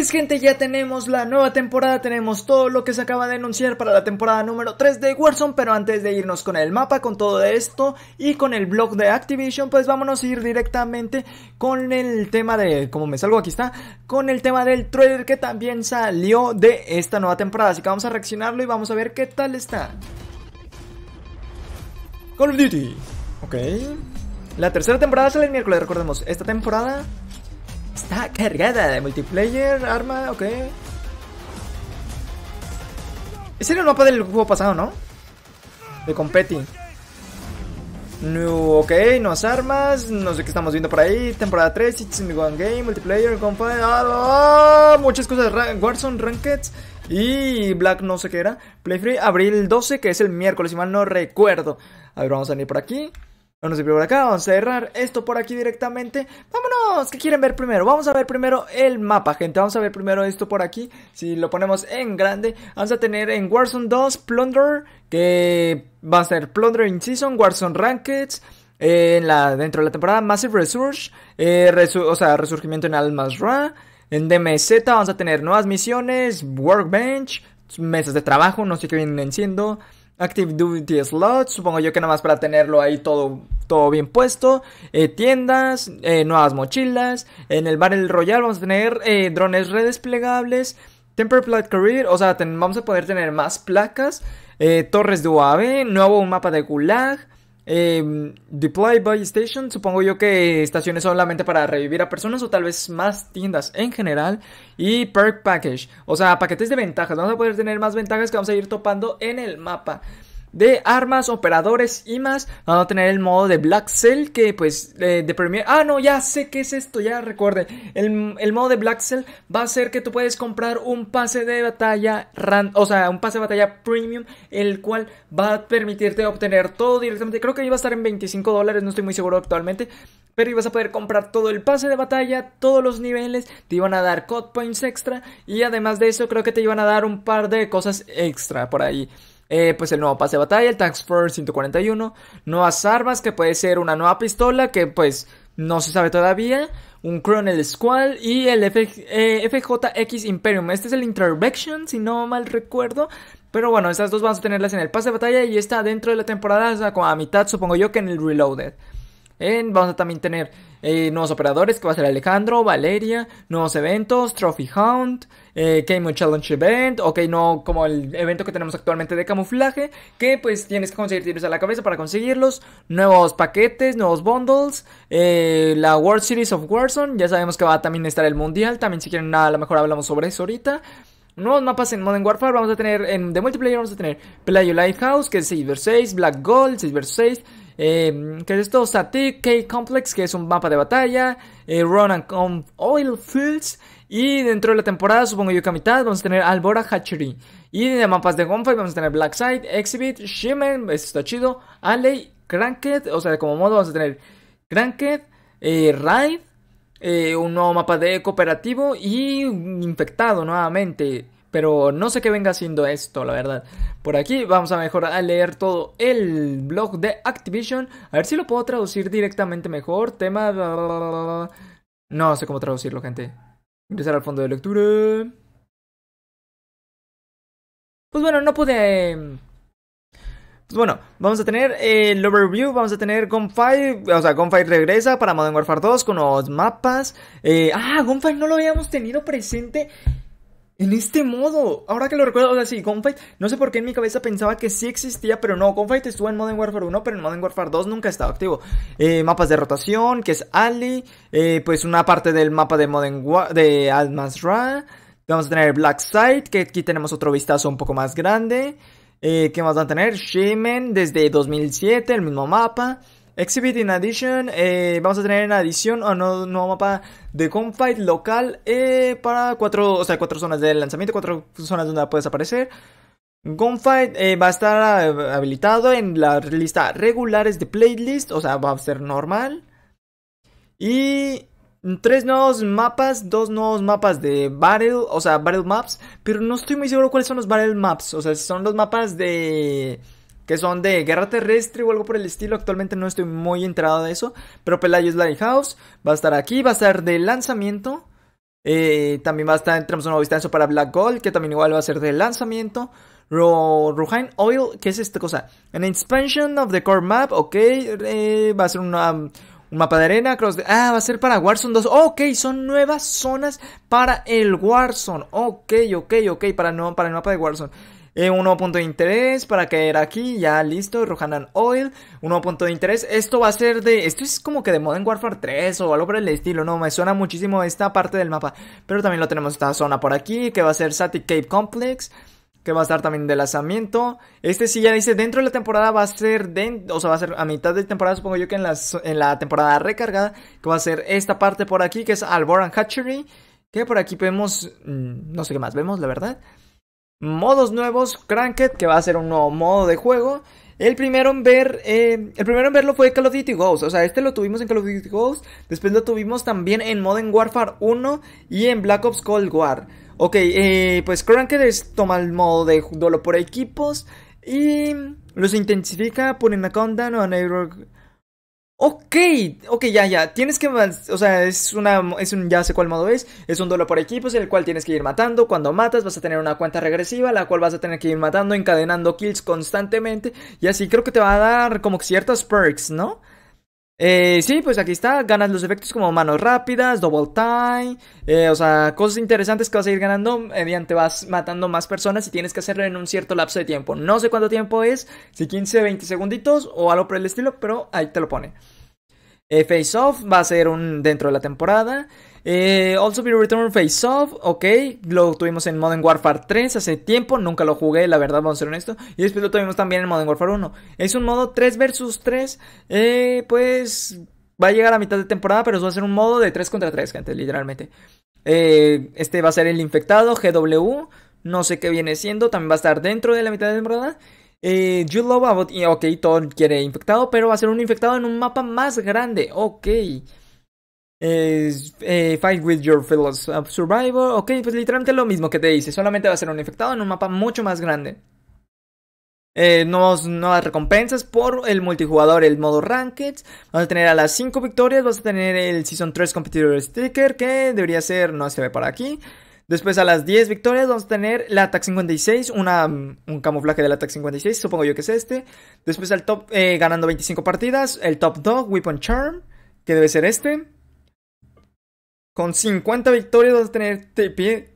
Pues, gente, ya tenemos la nueva temporada, tenemos todo lo que se acaba de anunciar para la temporada número 3 de Warzone, pero antes de irnos con el mapa, con todo esto y con el blog de Activision, pues vámonos a ir directamente con el tema de, como me salgo aquí está, con el tema del trailer que también salió de esta nueva temporada, así que vamos a reaccionarlo y vamos a ver qué tal está. Call of Duty, ok. La tercera temporada sale el miércoles, recordemos, esta temporada Está cargada de multiplayer, arma, ok. Ese era el mapa del juego pasado, ¿no? De competi. ok, nuevas armas, no sé qué estamos viendo por ahí. Temporada 3, It's in Game, Multiplayer, compadre ¡ah! muchas cosas. Ra Warzone, Rankets y Black, no sé qué era. Play Free, abril 12, que es el miércoles, si mal no recuerdo. A ver, vamos a venir por aquí. Vamos a ir por acá, vamos a cerrar esto por aquí directamente. Vámonos, ¿qué quieren ver primero? Vamos a ver primero el mapa, gente. Vamos a ver primero esto por aquí. Si lo ponemos en grande, vamos a tener en Warzone 2 Plunder, que va a ser Plunder in Season, Warzone Rankeds. Eh, en la, dentro de la temporada Massive Resurge, eh, o sea, Resurgimiento en Almas Ra. En DMZ vamos a tener nuevas misiones, Workbench, mesas de trabajo, no sé qué vienen siendo. Active Duty Slot, supongo yo que nada más para tenerlo ahí todo, todo bien puesto. Eh, tiendas, eh, nuevas mochilas. En el Battle Royale vamos a tener eh, drones redesplegables. Temper Plate Career, o sea, vamos a poder tener más placas. torres de UAV, nuevo mapa de Gulag. Em, deploy by Station, supongo yo que estaciones solamente para revivir a personas o tal vez más tiendas en general. Y Perk Package, o sea, paquetes de ventajas. Vamos a poder tener más ventajas que vamos a ir topando en el mapa de armas, operadores y más. Van a tener el modo de Black Cell que pues eh, de premium Ah, no, ya sé qué es esto, ya recuerden. El, modo de Black Cell va a ser que tú puedes comprar un pase de batalla, o sea, un pase de batalla premium, el cual va a permitirte obtener todo directamente. Creo que iba a estar en 25 dólares, no estoy muy seguro actualmente. Pero ibas a poder comprar todo el pase de batalla, todos los niveles, te iban a dar code points extra y además de eso creo que te iban a dar un par de cosas extra por ahí. Eh, pues el nuevo pase de batalla, el Tax Force 141, nuevas armas que puede ser una nueva pistola que pues no se sabe todavía, un Cronel Squall y el FJX eh, Imperium. Este es el Intervention, si no mal recuerdo. Pero bueno, estas dos vamos a tenerlas en el pase de batalla y está dentro de la temporada, o sea, como a mitad supongo yo que en el Reloaded vamos a también tener eh, nuevos operadores, que va a ser Alejandro, Valeria, nuevos eventos, Trophy Hunt, eh, Challenge Event, ok, no como el evento que tenemos actualmente de camuflaje, que pues tienes que conseguir tiros a la cabeza para conseguirlos, nuevos paquetes, nuevos bundles, eh, la World Series of Warzone, ya sabemos que va a también estar el Mundial, también si quieren nada a lo mejor hablamos sobre eso ahorita. Nuevos mapas en Modern Warfare, vamos a tener en de multiplayer, vamos a tener Playo Lighthouse, que es 6 vs 6, Black Gold, 6 vs 6, eh, es esto? Static K-Complex, que es un mapa de batalla. Eh, Run Con Oil Fields. Y dentro de la temporada, supongo yo que a mitad, vamos a tener Albora Hatchery. Y de mapas de Gunfight vamos a tener Blackside, Exhibit, Shimen, esto está chido. Alley, Cranked, o sea, como modo vamos a tener Cranked, eh, eh un nuevo mapa de cooperativo y infectado nuevamente. Pero no sé qué venga haciendo esto, la verdad. Por aquí vamos a mejorar a leer todo el blog de Activision. A ver si lo puedo traducir directamente mejor. Tema... No sé cómo traducirlo, gente. Ingresar al fondo de lectura. Pues bueno, no pude... Em, pues bueno, vamos a tener el overview, vamos a tener Gunfight, o sea, Gunfight regresa para Modern Warfare 2 con los mapas. Eh, ah, Gunfight no lo habíamos tenido presente en este modo, ahora que lo recuerdo, o sea, sí, Gunfight, no sé por qué en mi cabeza pensaba que sí existía, pero no, Gunfight estuvo en Modern Warfare 1, pero en Modern Warfare 2 nunca estaba activo. Eh, mapas de rotación, que es Ali, eh, pues una parte del mapa de Modern War de Almazra. Vamos a tener Black Site, que aquí tenemos otro vistazo un poco más grande. Eh, ¿Qué más van a tener? Shaman, desde 2007, el mismo mapa. Exhibit in addition, eh, vamos a tener en adición o nuevo mapa de Gunfight local eh, para cuatro, o sea, cuatro zonas de lanzamiento, cuatro zonas donde puedes aparecer. Gunfight eh, va a estar habilitado en la lista regulares de playlist, o sea, va a ser normal. Y tres nuevos mapas, dos nuevos mapas de Battle, o sea, Battle Maps, pero no estoy muy seguro cuáles son los Battle Maps, o sea, si son los mapas de que son de guerra terrestre o algo por el estilo. Actualmente no estoy muy enterado de eso. Pero Pelagius Lighthouse va a estar aquí, va a ser de lanzamiento. Eh, también va a estar, tenemos un nuevo eso para Black Gold, que también igual va a ser de lanzamiento. Ruhain Oil, ¿qué es esta cosa? An expansion of the core map, ok. va a ser una, un mapa de arena. Cross Ah, va a ser para Warzone 2. ok, son nuevas zonas para el Warzone. Ok, ok, ok, para, no, para el mapa de Warzone. Un nuevo punto de interés para caer aquí, ya listo, Rohanan Oil, nuevo punto de interés, esto va a ser de, esto es como que de Modern Warfare 3 o algo por el estilo, no, me suena muchísimo esta parte del mapa, pero también lo tenemos esta zona por aquí, que va a ser Satic Cave Complex, que va a estar también de lanzamiento. Este sí ya dice, dentro de la temporada va a ser, o sea, va a ser a mitad de temporada, supongo yo que en la, en la temporada recargada, que va a ser esta parte por aquí, que es Alboran Hatchery, que por aquí vemos, mm, no sé qué más vemos, la verdad modos nuevos, Cranked, que va a ser un nuevo modo de juego. El primero en ver, eh, el primero en verlo fue Call of Duty Ghosts, o sea, este lo tuvimos en Call of Duty Ghosts, después lo tuvimos también en Modern Warfare 1 y en Black Ops Cold War. Ok, eh, pues Cranked es, toma el modo de duelo por equipos y los intensifica por a countdown o Ok, ok, ya, ya. Tienes que. O sea, es una. Es un, ya sé cuál modo es. Es un duelo por equipos en el cual tienes que ir matando. Cuando matas, vas a tener una cuenta regresiva, la cual vas a tener que ir matando, encadenando kills constantemente. Y así creo que te va a dar como ciertos perks, ¿no? Eh, sí, pues aquí está, ganas los efectos como manos rápidas, double time, eh, o sea, cosas interesantes que vas a ir ganando mediante vas matando más personas y tienes que hacerlo en un cierto lapso de tiempo. No sé cuánto tiempo es, si 15, 20 segunditos o algo por el estilo, pero ahí te lo pone. Eh, Face Off va a ser un dentro de la temporada. Eh, also be Return Face Off, ok, lo tuvimos en Modern Warfare 3 hace tiempo, nunca lo jugué, la verdad, vamos a ser honestos. Y después lo tuvimos también en Modern Warfare 1. Es un modo 3 vs 3, pues va a llegar a mitad de temporada, pero va a ser un modo de 3 contra 3, gente, literalmente. Eh, este va a ser el infectado, GW, no sé qué viene siendo, también va a estar dentro de la mitad de temporada. Eh, you Love About, ok, todo quiere infectado, pero va a ser un infectado en un mapa más grande, ok. Es. Eh, fight with your fellow survivor. Ok, pues literalmente lo mismo que te dice. Solamente va a ser un infectado en un mapa mucho más grande. Eh, nuevas recompensas por el multijugador, el modo Ranked. Vamos a tener a las 5 victorias. Vas a tener el Season 3 Competitor Sticker. Que debería ser, no se ve para aquí. Después a las 10 victorias vamos a tener la TAC 56, un camuflaje de la TAC 56, supongo yo que es este. Después al top, eh, ganando 25 partidas, el top Dog, Weapon Charm, que debe ser este. Con 50 victorias vamos a tener TP.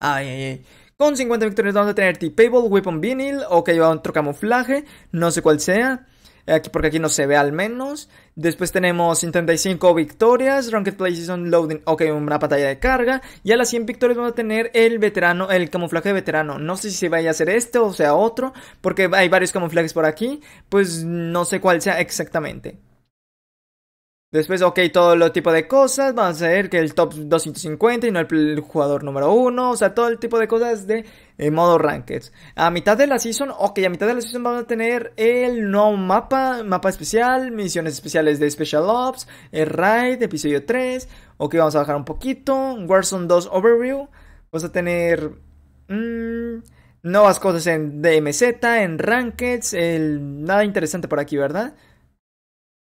Ay, ay, ay. Con 50 victorias vamos a tener T-Pable, Weapon Vinyl, ok, va otro camuflaje, no sé cuál sea, aquí, porque aquí no se ve al menos. Después tenemos 55 victorias, Ranked Places, Season Loading, ok, una batalla de carga. Y a las 100 victorias vamos a tener el veterano, el camuflaje veterano. No sé si se vaya a hacer este o sea otro, porque hay varios camuflajes por aquí, pues no sé cuál sea exactamente. Después, ok, todo lo tipo de cosas. Vamos a ver que el top 250 y no el, jugador número 1. O sea, todo el tipo de cosas de eh, modo Ranked A mitad de la season, ok, a mitad de la season vamos a tener el nuevo mapa, mapa especial, misiones especiales de Special Ops, el Raid, episodio 3. Ok, vamos a bajar un poquito. Warzone 2 Overview. Vamos a tener mm, nuevas cosas en DMZ, en Ranked, nada interesante por aquí, ¿verdad?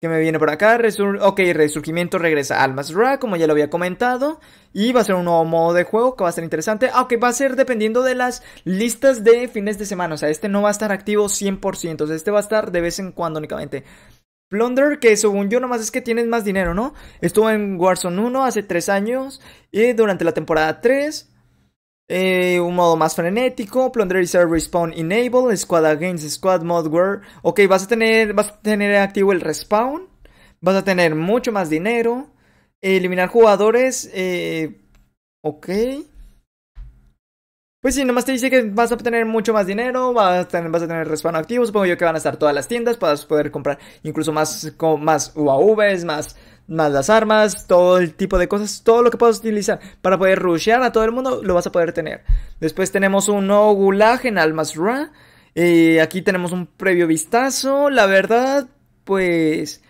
que me viene por acá. ok, Resurgimiento regresa almas, Ra, como ya lo había comentado. Y va a ser un nuevo modo de juego que va a ser interesante. Aunque va a ser dependiendo de las listas de fines de semana. O sea, este no va a estar activo 100%. O sea, este va a estar de vez en cuando únicamente. Plunder, que según yo nomás es que tienes más dinero, ¿no? Estuvo en Warzone 1 hace 3 años y durante la temporada 3 eh, un modo más frenético, Plunder Reserve Respawn Enable, Squad Against Squad Modware. Ok, vas a tener, vas a tener activo el respawn, vas a tener mucho más dinero, eliminar jugadores, eh, ok. Pues sí, nomás te dice que vas a obtener mucho más dinero, vas a tener, vas a tener activo, supongo yo que van a estar todas las tiendas, vas a poder comprar incluso más, más UAVs, más, más las armas, todo el tipo de cosas, todo lo que puedas utilizar para poder rushear a todo el mundo, lo vas a poder tener. Después tenemos un nuevo en Almas y eh, aquí tenemos un previo vistazo, la verdad, pues...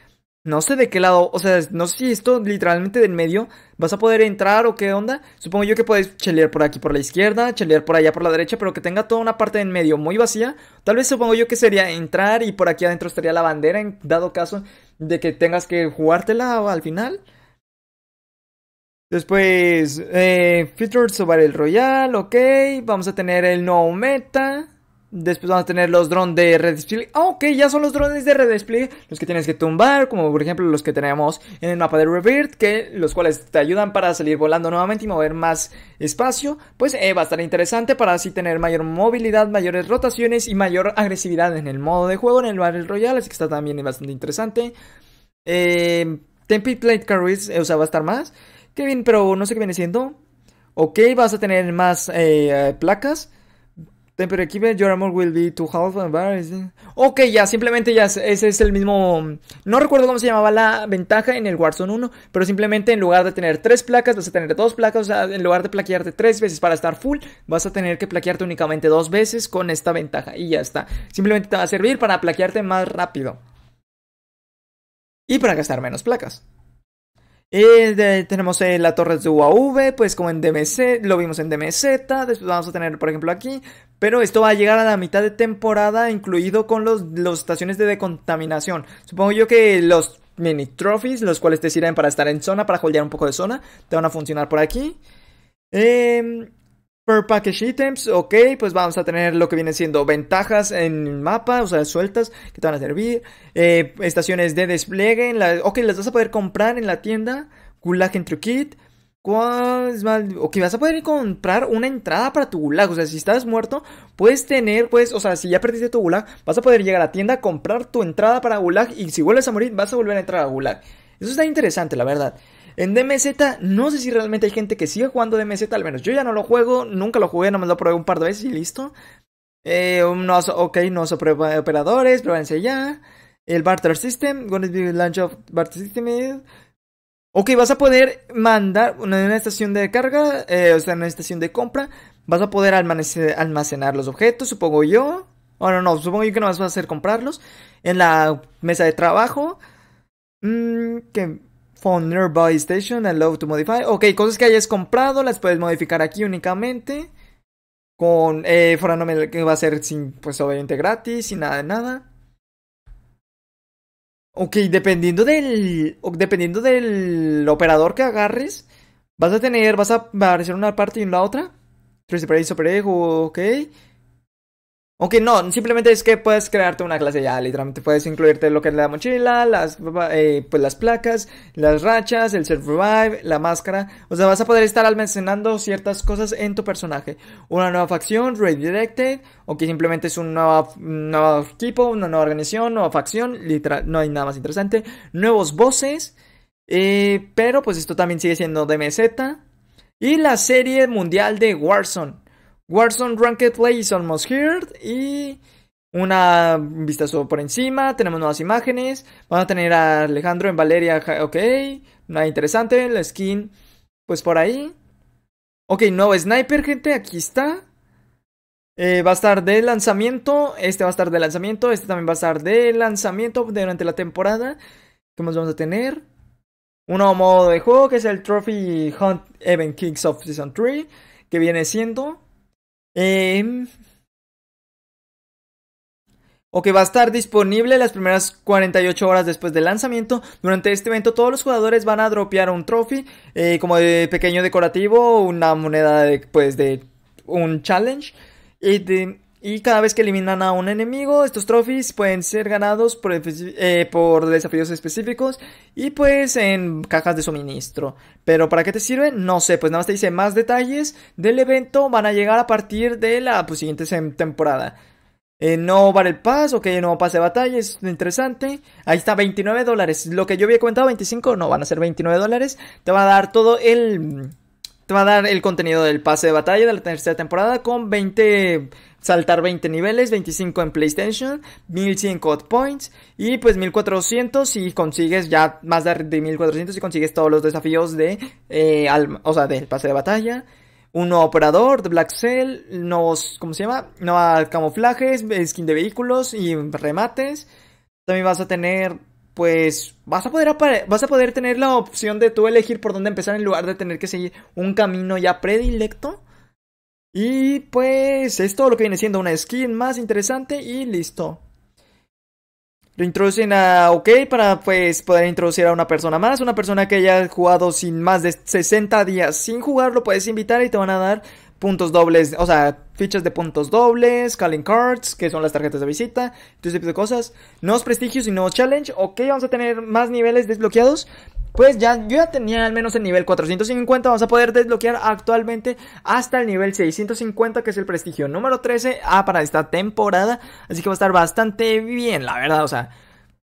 No sé de qué lado, o sea, no sé si esto literalmente del medio ¿Vas a poder entrar o qué onda? Supongo yo que puedes chelear por aquí por la izquierda, chelear por allá por la derecha, pero que tenga toda una parte en medio muy vacía. Tal vez supongo yo que sería entrar y por aquí adentro estaría la bandera en dado caso de que tengas que jugártela al final. Después, eh, features sobre el Royal, ok. Vamos a tener el no meta. Después vamos a tener los drones de redespliegue. Ah, ok, ya son los drones de redespliegue. Los que tienes que tumbar, como por ejemplo los que tenemos en el mapa de Revert, que los cuales te ayudan para salir volando nuevamente y mover más espacio. Pues eh, va a estar interesante para así tener mayor movilidad, mayores rotaciones y mayor agresividad en el modo de juego, en el Battle Royale. Así que está también bastante interesante. Eh, Template Carries, eh, o sea, va a estar más. Qué bien, pero no sé qué viene siendo. Ok, vas a tener más eh, placas. Temperature equipment, your armor will be too half Ok, ya, simplemente ya, ese es el mismo... No recuerdo cómo se llamaba la ventaja en el Warzone 1, pero simplemente en lugar de tener tres placas, vas a tener dos placas, o sea, en lugar de plaquearte tres veces para estar full, vas a tener que plaquearte únicamente dos veces con esta ventaja y ya está. Simplemente te va a servir para plaquearte más rápido. Y para gastar menos placas. Eh, tenemos eh, la torre de UAV, pues como en DMZ lo vimos en DMZ, después vamos a tener por ejemplo aquí, pero esto va a llegar a la mitad de temporada incluido con las los estaciones de decontaminación. Supongo yo que los mini trophies, los cuales te sirven para estar en zona, para holdear un poco de zona, te van a funcionar por aquí. Eh, Per Package Items, ok, pues vamos a tener lo que viene siendo ventajas en mapa, o sea, sueltas que te van a servir, eh, estaciones de despliegue, en la, ok, las vas a poder comprar en la tienda, Gulag Entry Kit, ok, vas a poder comprar una entrada para tu Gulag, o sea, si estás muerto, puedes tener, pues, o sea, si ya perdiste tu Gulag, vas a poder llegar a la tienda, comprar tu entrada para Gulag y si vuelves a morir, vas a volver a entrar a Gulag. Eso está interesante, la verdad. En DMZ, no sé si realmente hay gente que sigue jugando DMZ, al menos yo ya no lo juego, nunca lo jugué, nomás lo probé un par de veces y listo. Eh, um, no, ok, no sobre operadores, pruébense ya. El Barter System, gonna be launch of Barter System. Ok, vas a poder mandar una, una estación de carga, eh, o sea, una estación de compra. Vas a poder almacenar los objetos, supongo yo. Bueno, no, supongo yo que no vas a hacer comprarlos. En la mesa de trabajo. Mmm, que Phone Nearby Station, love to Modify. Ok, cosas que hayas comprado, las puedes modificar aquí únicamente. Con eh, no que va a ser sin, pues obviamente gratis, sin nada de nada. Ok, dependiendo del. Dependiendo del operador que agarres, vas a tener. Vas a aparecer una parte y en la otra. Tres ok. Aunque no, simplemente es que puedes crearte una clase ya, literalmente puedes incluirte lo que es la mochila, las, eh, pues las placas, las rachas, el survive, la máscara. O sea, vas a poder estar almacenando ciertas cosas en tu personaje. Una nueva facción, redirected, o que simplemente es un nuevo, equipo, una nueva organización, nueva facción, literal, no hay nada más interesante. Nuevos voces, eh, pero pues esto también sigue siendo DMZ. Y la serie mundial de Warzone. Warzone Ranked Play is almost here. Y una vistazo por encima. Tenemos nuevas imágenes. van a tener a Alejandro en Valeria. Ok. Nada interesante. La skin. Pues por ahí. Ok, nuevo sniper, gente. Aquí está. Eh, va a estar de lanzamiento. Este va a estar de lanzamiento. Este también va a estar de lanzamiento durante la temporada. ¿Qué más vamos a tener? Un nuevo modo de juego que es el Trophy Hunt Event Kings of Season 3. Que viene siendo Em, o que va a estar disponible las primeras 48 horas después del lanzamiento. Durante este evento todos los jugadores van a dropear un trophy eh, como de pequeño decorativo, una moneda de, pues de un challenge. Y de, y cada vez que eliminan a un enemigo, estos trophies pueden ser ganados por, eh, por, desafíos específicos y pues en cajas de suministro. Pero ¿para qué te sirven? No sé, pues nada más te dice más detalles del evento van a llegar a partir de la pues, siguiente temporada. Eh, no vale el paso ok, no pase de batalla, es interesante. Ahí está, 29 dólares. Lo que yo había comentado, 25, no, van a ser 29 dólares. Te va a dar todo el te va a dar el contenido del pase de batalla de la tercera temporada con 20 saltar 20 niveles, 25 en PlayStation, 1100 code points y pues 1400 si consigues ya más de 1400 si consigues todos los desafíos de eh, o sea, del pase de batalla. Un nuevo operador de Black Cell, nuevos, ¿cómo se llama? Nuevos camuflajes, skin de vehículos y remates. También vas a tener pues vas a poder vas a poder tener la opción de tú elegir por dónde empezar en lugar de tener que seguir un camino ya predilecto. Y pues es todo lo que viene siendo una skin más interesante y listo. Lo introducen a OK para pues poder introducir a una persona más, una persona que haya jugado sin más de 60 días sin jugar, lo puedes invitar y te van a dar puntos dobles, o sea, fichas de puntos dobles, calling cards, que son las tarjetas de visita, todo tipo de cosas, nuevos prestigios y nuevos challenge, ok, vamos a tener más niveles desbloqueados, pues ya, yo ya tenía al menos el nivel 450, vamos a poder desbloquear actualmente hasta el nivel 650, que es el prestigio número 13, ah, para esta temporada, así que va a estar bastante bien, la verdad, o sea...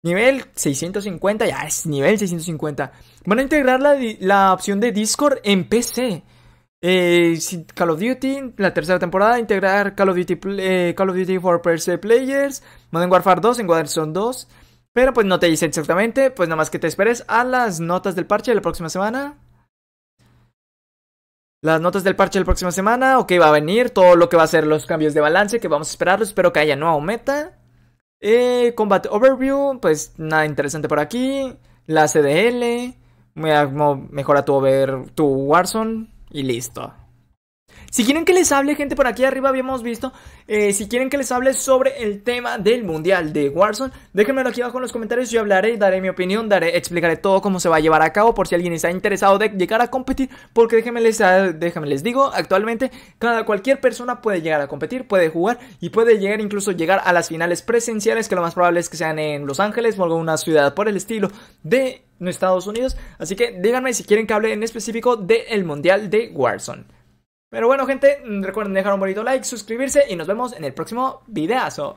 Nivel 650, ya es nivel 650. Van a integrar la, la opción de Discord en PC. Eh, Call of Duty, la tercera temporada, integrar Call of Duty, eh, Call of Duty for PC Players, Modern Warfare 2 en Warzone 2. Pero pues no te dice exactamente, pues nada más que te esperes a las notas del parche de la próxima semana. Las notas del parche de la próxima semana, ok, va a venir todo lo que va a ser los cambios de balance, que vamos a esperar espero que haya nuevo meta. Eh, combat Overview, pues nada interesante por aquí. La CDL, mejora tu, over, tu Warzone. Y listo. Si quieren que les hable, gente, por aquí arriba habíamos visto. Eh, si quieren que les hable sobre el tema del mundial de Warzone, déjenmelo aquí abajo en los comentarios. Yo hablaré, daré mi opinión, daré, explicaré todo cómo se va a llevar a cabo. Por si alguien está interesado de llegar a competir, porque déjenme les, ah, déjenme les digo, actualmente cada, cualquier persona puede llegar a competir, puede jugar y puede llegar incluso llegar a las finales presenciales, que lo más probable es que sean en Los Ángeles o alguna ciudad por el estilo de en Estados Unidos. Así que díganme si quieren que hable en específico del Mundial de Warzone. Pero bueno, gente, recuerden dejar un bonito like, suscribirse y nos vemos en el próximo videazo.